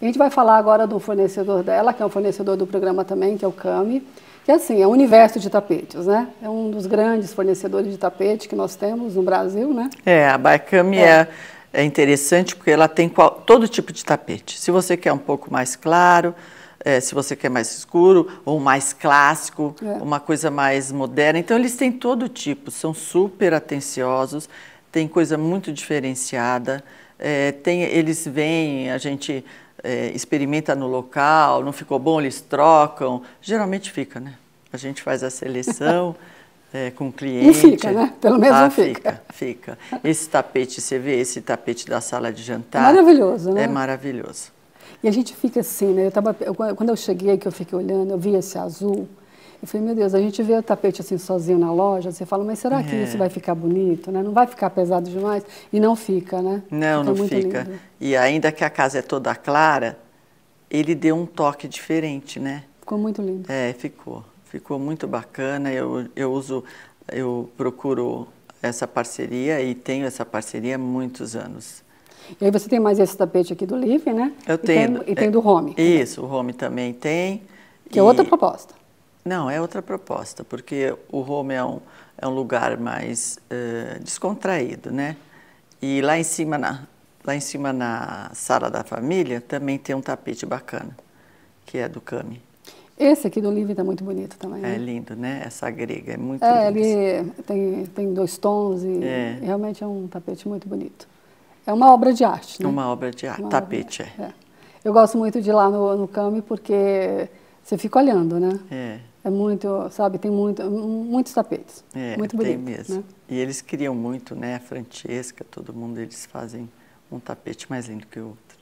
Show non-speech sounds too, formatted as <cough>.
a gente vai falar agora do fornecedor dela, que é um fornecedor do programa também, que é o Cami, que assim, é o universo de tapetes, né? É um dos grandes fornecedores de tapete que nós temos no Brasil, né? É, a Baicami é. é. interessante porque ela tem qual, todo tipo de tapete. Se você quer um pouco mais claro, é, se você quer mais escuro ou mais clássico, é. uma coisa mais moderna. Então eles têm todo tipo, são super atenciosos, tem coisa muito diferenciada. É, tem, eles vêm, a gente é, experimenta no local, não ficou bom, eles trocam. Geralmente fica, né? A gente faz a seleção <laughs> é, com o cliente. E fica, né? Pelo menos ah, fica. Fica, fica. Esse tapete, você vê esse tapete da sala de jantar. Maravilhoso, né? É maravilhoso. E a gente fica assim, né? Eu tava, eu, quando eu cheguei, que eu fiquei olhando, eu vi esse azul. Eu falei, meu Deus, a gente vê o tapete assim sozinho na loja, você fala, mas será que é. isso vai ficar bonito, né? Não vai ficar pesado demais? E não fica, né? Não, fica não fica. Lindo. E ainda que a casa é toda clara, ele deu um toque diferente, né? Ficou muito lindo. É, ficou. Ficou muito bacana. Eu, eu uso, eu procuro essa parceria e tenho essa parceria há muitos anos. E aí você tem mais esse tapete aqui do Livre, né? Eu e tenho. Tem, e tem do Home. É, isso, o Home também tem. Que e... é outra proposta. Não, é outra proposta, porque o home é um, é um lugar mais uh, descontraído, né? E lá em cima na lá em cima na sala da família também tem um tapete bacana, que é do Cami. Esse aqui do livro está muito bonito também. É né? lindo, né? Essa grega é muito é, lindo. Ele tem, tem dois tons e é. realmente é um tapete muito bonito. É uma obra de arte, né? Uma obra de arte, uma tapete, É. é. Eu gosto muito de ir lá no, no Cami porque você fica olhando, né? É é muito, sabe, tem muito, muitos tapetes. É, muito bonito. Tem mesmo. Né? E eles criam muito, né? A Francesca, todo mundo, eles fazem um tapete mais lindo que o outro.